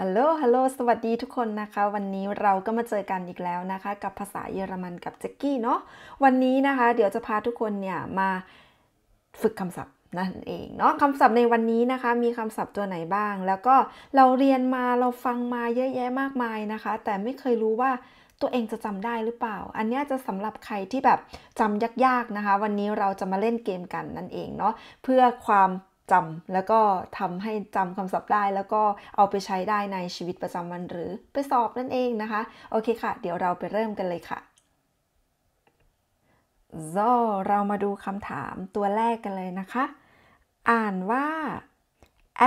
ฮัลโหล ฮัลโหล สวัสดีทุกคนนะคะ วันนี้เราก็มาเจอกันอีกแล้วนะคะ กับภาษาเยอรมันกับเจ็กกี้เนาะ วันนี้นะคะ เดี๋ยวจะพาทุกคนเนี่ยมาฝึกคำศัพท์นั่นเองเนาะคำศัพท์ในวันนี้นะคะ มีคำศัพท์ตัวไหนบ้าง แล้วก็เราเรียนมาเราฟังมาเยอะแยะมากมายนะคะ แต่ไม่เคยรู้ว่าตัวเองจะจำได้หรือเปล่า อันนี้จะสำหรับใครที่แบบจำยากๆนะคะ วันนี้เราจะมาเล่นเกมกันนั่นเองเนาะ เพื่อความจำ แล้วก็ทำให้จำคำศัพท์ได้ แล้วก็เอาไปใช้ได้ในชีวิตประจำวันหรือไปสอบนั่นเองนะคะ โอเคค่ะ เดี๋ยวเราไปเริ่มกันเลยค่ะ so เรามาดูคำถามตัวแรกกันเลยนะคะ อ่านว่า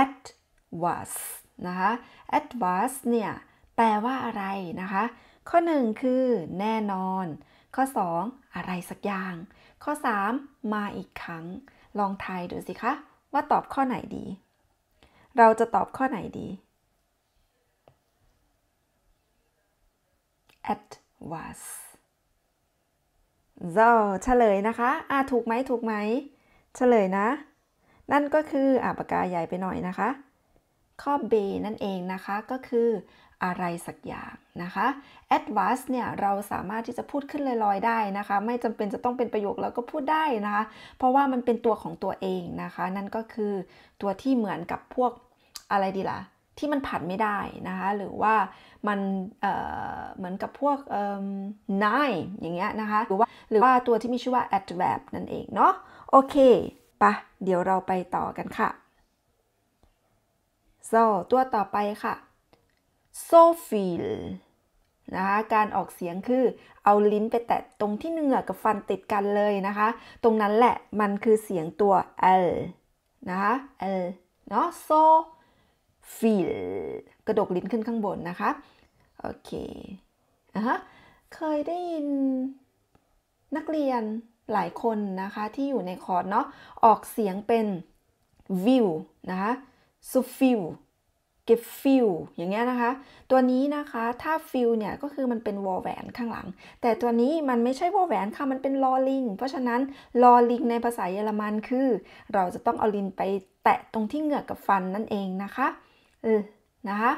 at was นะคะ at was เนี่ย แปลว่าอะไรนะคะ ข้อ 1 คือ แน่นอน ข้อ 2 อะไรสักอย่าง ข้อ 3 มาอีกครั้งลองทายดูสิคะว่า ตอบข้อไหนดี เราจะตอบข้อไหนดี at was เจ้าเฉลย นะคะ อ่าถูกไหมถูกไหมเฉลย นะ นั่นก็คือ อ่าปากกา ใหญ่ไป หน่อยนะคะ ข้อ B นั่นเอง นะคะ ก็คืออะไรสักอย่างนะคะ advance เนี่ยเราสามารถที่จะพูดขึ้นลอยๆได้นะคะ ไม่จำเป็นจะต้องเป็นประโยคแล้วก็พูดได้นะคะ เพราะว่ามันเป็นตัวของตัวเองนะคะ นั่นก็คือตัวที่เหมือนกับพวกอะไรดีละ่ะที่มันผัดไม่ได้นะคะ หรือว่ามันเเหมือนกับพวก nine อย่างเงี้ยนะคะหรือว่าหรือว่าตัวที่มีชื่อว่า adverb นั่นเองเนาะโอเคปะเดี๋ยวเราไปต่อกันค่ะ so ตัวต่อไปค่ะโซฟิลนะคะ การออกเสียงคือเอาลิ้นไปแตะตรงที่เนื้อกับฟันติดกันเลยนะคะ ตรงนั้นแหละมันคือเสียงตัว l นะคะ l เนาะโซฟิลกระดกลิ้นขึ้นข้างบนนะคะ โอเคอ่ะเคยได้ยินนักเรียนหลายคนนะคะที่อยู่ในคอร์สเนาะออกเสียงเป็นวิวนะคะซูฟิลเก็บฟิลอย่างเงี้ยนะคะ ตัวนี้นะคะ ถ้าฟิลเนี่ยก็คือ มันเป็นวอลแวนข้างหลัง แต่ตัวนี้มันไม่ใช่วอลแวนค่ะ มันเป็นลอลิง เพราะฉะนั้นลอลิงในภาษาเยอรมันคือ เราจะต้อง เอาลินไปแตะตรงที่เหงือกกับฟันนั่นเอง นะคะ เออ นะคะ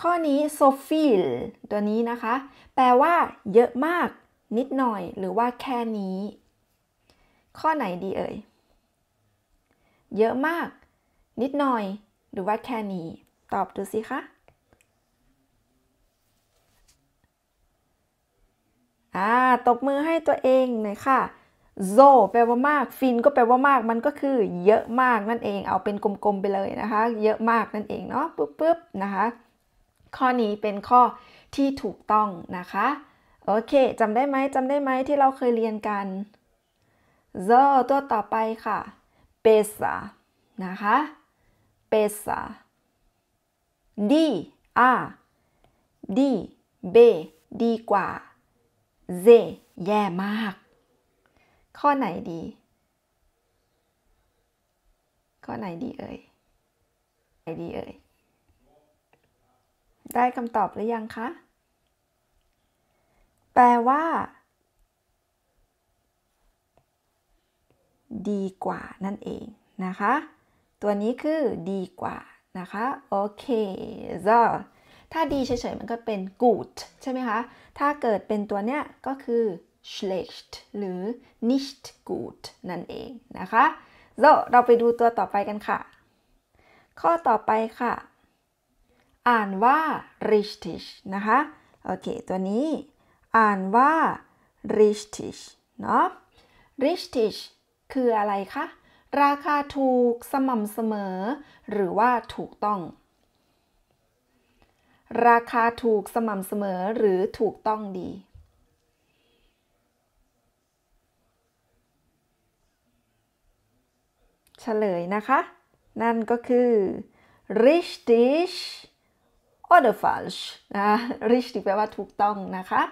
ข้อนี้โซฟิลตัวนี้นะคะ แปลว่า เยอะมาก นิดหน่อยหรือว่าแค่นี้ ข้อไหนดีเอ่ย เยอะมาก นิดหน่อย หรือว่าแค่นี้ตอบ ดูสิคะอ่าตบมือให้ตัวเองหน่อยค่ะโซแปลว่ามาก ฟินก็แปลว่ามาก มันก็คือเยอะมาก นั่นเอง เอาเป็นกลม ๆ ไปเลย นะคะ เยอะมาก นั่นเอง เนาะปุ๊บปบนะคะ ข้อนี้เป็นข้อที่ถูกต้องนะคะ โอเค จำได้ไหม จำได้ไหมที่เราเคยเรียนกันโซตัวต่อไปค่ะเปซา นะคะเปซาดีอาดี เบ ดีกว่าเซแย่มาก ข้อไหนดี ข้อไหนดีเอ่ยไหนดีเอ่ย ได้คำตอบหรือยังคะ แปลว่า ดีกว่านั่นเองนะคะ ตัวนี้คือดีกว่านะคะ โอเค้าถ้าดีเฉยๆมันก็เป็น g o o d ใช่ไหมคะ ถ้าเกิดเป็นตัวเนี้ยก็คือ schlecht หรือ nicht gut นั่นเองนะคะ so เราไปดูตัวต่อไปกันค่ะ ข้อต่อไปค่ะ อ่านว่า richtig นะคะ โอเค ตัวนี้อ่านว่า richtig เนาะ richtig คืออะไรคะราคาถูกสม่ำเสมอ หรือว่าถูกต้อง ราคาถูกสม่ำเสมอหรือถูกต้องดี เฉลยนะคะ นั่นก็คือ richtig oder falsch นะ richtig แปลว่าถูกต้องนะคะ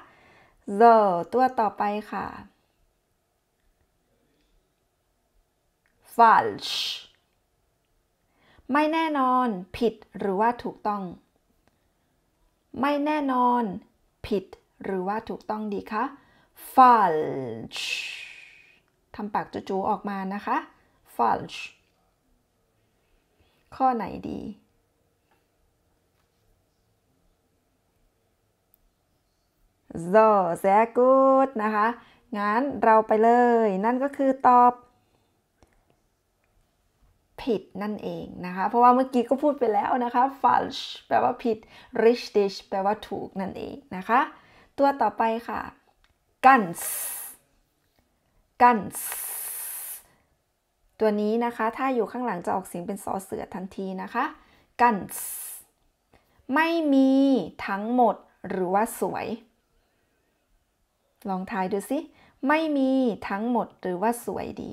so ตัวต่อไปค่ะ falsch ไม่แน่นอน ผิด หรือว่าถูกต้อง ไม่แน่นอน ผิด หรือว่าถูกต้องดีคะ falsch ทำปากจูๆออกมานะคะ falsch ข้อไหนดีโซ่แซกูดนะคะ งั้นเราไปเลย นั่นก็คือตอบผิด นั่นเองนะคะ เพราะว่าเมื่อกี้ก็พูดไปแล้วนะคะ falsch แปลว่าผิด richtig แปลว่าถูก นั่นเองนะคะ ตัวต่อไปค่ะ ganz ganz ตัวนี้นะคะ ถ้าอยู่ข้างหลังจะออกเสียงเป็นสอเสือทันทีนะคะ ganz ไม่มีทั้งหมด หรือว่าสวย ลองทายดูสิ ไม่มีทั้งหมดหรือว่าสวยดี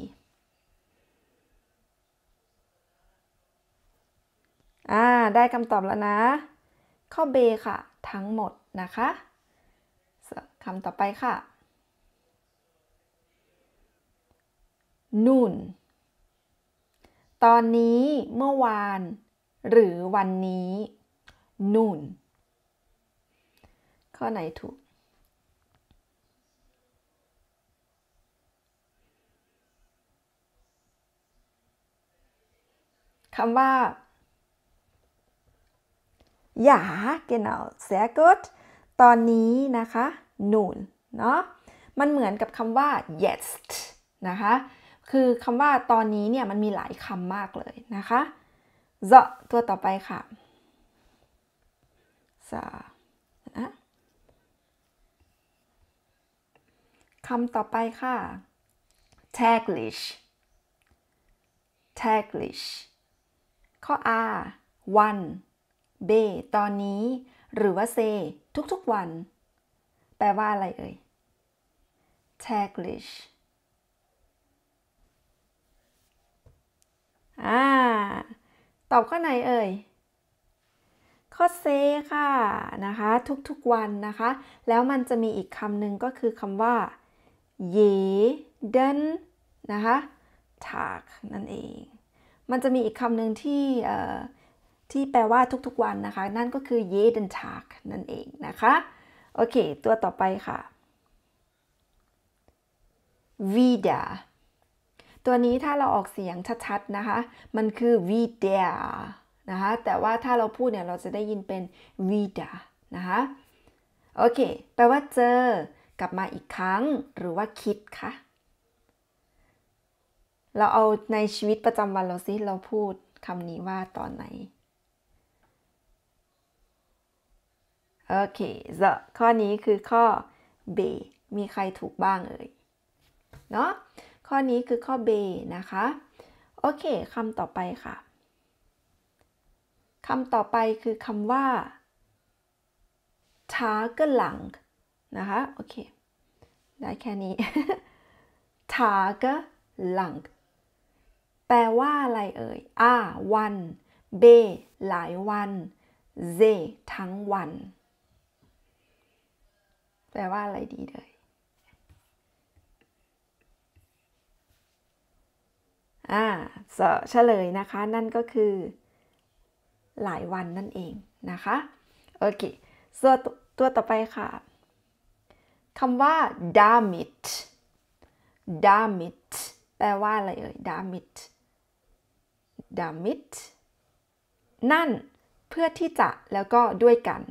ได้คำตอบแล้วนะ ข้อ B ค่ะ ทั้งหมดนะคะ คำต่อไปค่ะนุ่นตอนนี้เมื่อวาน หรือวันนี้นุ่นข้อไหนถูกคำว่า Ja, genau, sehr gut ตอนนี้นะคะ nun เนาะมันเหมือนกับคำว่า jetzt นะคะคือคำว่าตอนนี้เนี่ยมันมีหลายคำมากเลยนะคะะตัวต่อไปค่ะซานะคำต่อไปค่ะ taglish taglish ข้อ a one เบตอนนี้ หรือว่าเซทุกๆวัน แปลว่าอะไรเอ่ย Taglish อ่า ตอบข้อไหนเอ่ยข้อเซค่ะ นะคะ ทุกๆวันนะคะ แล้วมันจะมีอีกคำหนึ่งก็คือคำว่าเยเดนนะคะทากนั่นเอง มันจะมีอีกคำหนึ่งที่ที่แปลว่าทุกๆวันนะคะ นั่นก็คือ jeden Tag นั่นเองนะคะ โอเค ตัวต่อไปค่ะ wieder ตัวนี้ถ้าเราออกเสียงชัดๆนะคะ มันคือ wieder นะคะแต่ว่าถ้าเราพูดเนี่ย เราจะได้ยินเป็น wieder นะคะ โอเค แปลว่าเจอกลับมาอีกครั้งหรือว่าคิดคะเราเอาในชีวิตประจำวันเราสิ เราพูดคำนี้ว่าตอนไหนโอเคเะข้อนี้คือข้อ B มีใครถูกบ้างเอ่ย เนาะ ข้อนี้คือข้อ B นะคะ โอเค คำต่อไปค่ะ คำต่อไปคือคำว่าช้าก็หลัง นะคะ โอเค ได้แค่นี้ช้าก็หลัง แปลว่าอะไรเอ่ย A วัน B หลายวัน Z ทั้งวันแปลว่าอะไรดีเลย อ่าเสเฉลยนะคะ นั่นก็คือ หลายวันนั่นเองนะคะ โอเค ตัวตัวต่อไปค่ะคำว่า damn it damn it แปลว่า อะไรเอ่ย damn it damn it นั่นเพื่อที่จะแล้วก็ด้วยกัน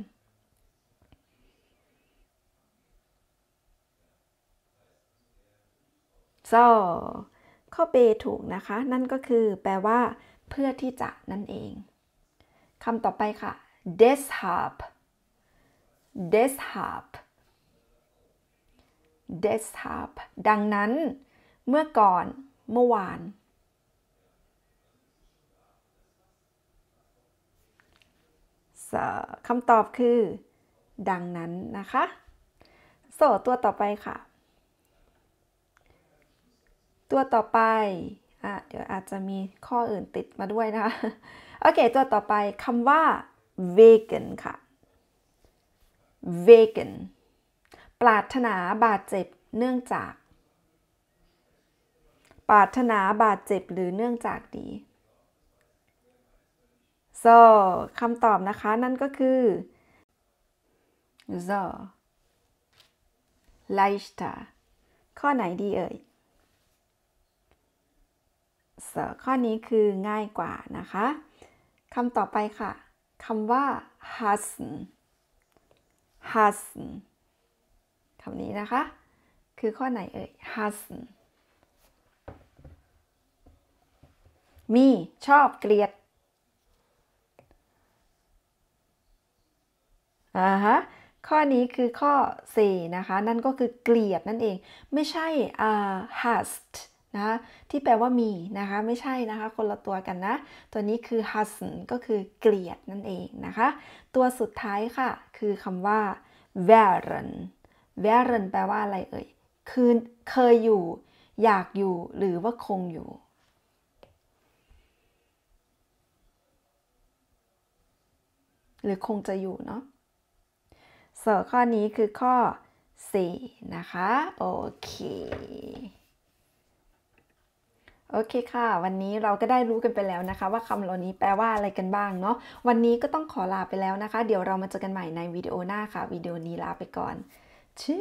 ซอข้อ B ถูกนะคะ นั่นก็คือแปลว่า เพื่อที่จะนั่นเอง คำต่อไปค่ะ deshalb deshalb deshalb ดังนั้น เมื่อก่อน เมื่อวานคำตอบคือ ดังนั้นนะคะโซตัวต่อไปค่ะตัวต่อไปอ่ะเดี๋ยวอาจจะมีข้ออื่นติดมาด้วยนะคะโอเค ตัวต่อไปคำว่า vegan ค่ะ vegan ปรารถนาบาดเจ็บเนื่องจากปรารถนาบาดเจ็บหรือเนื่องจากดี so คำตอบนะคะ นั่นก็คือ so leichter ข้อไหนดีเอ่ยข้อนี้คือง่ายกว่านะคะคำต่อไปค่ะคำว่า h a s n h a s n คำนี้นะคะ คือข้อไหนเอ่ย h a s n มีชอบเกลียดอ่าฮะ ข้อนี้คือข้อ4นะคะ นั่นก็คือเกลียดนั่นเอง ไม่ใช่ uh, hast นะที่แปลว่ามีนะคะ ไม่ใช่นะคะ คนละตัวกันนะ ตัวนี้คือ h a s n ก็คือเกลียดนั่นเองนะคะ ตัวสุดท้ายค่ะ คือคำว่า w e r e n w e r e n แปลว่าอะไรเอ่ย คือเคยอยู่ อยากอยู่ หรือว่าคงอยู่ หรือคงจะอยู่เนาะส่วนข้อนี้คือข้อ 4 นะคะ โอเคโอเคค่ะ วันนี้เราก็ได้รู้กันไปแล้วนะคะ ว่าคำเหล่านี้แปลว่าอะไรกันบ้างเนาะวันนี้ก็ต้องขอลาไปแล้วนะคะ เดี๋ยวเรามาเจอกันใหม่ในวิดีโอหน้าค่ะวิดีโอนี้ลาไปก่อนชี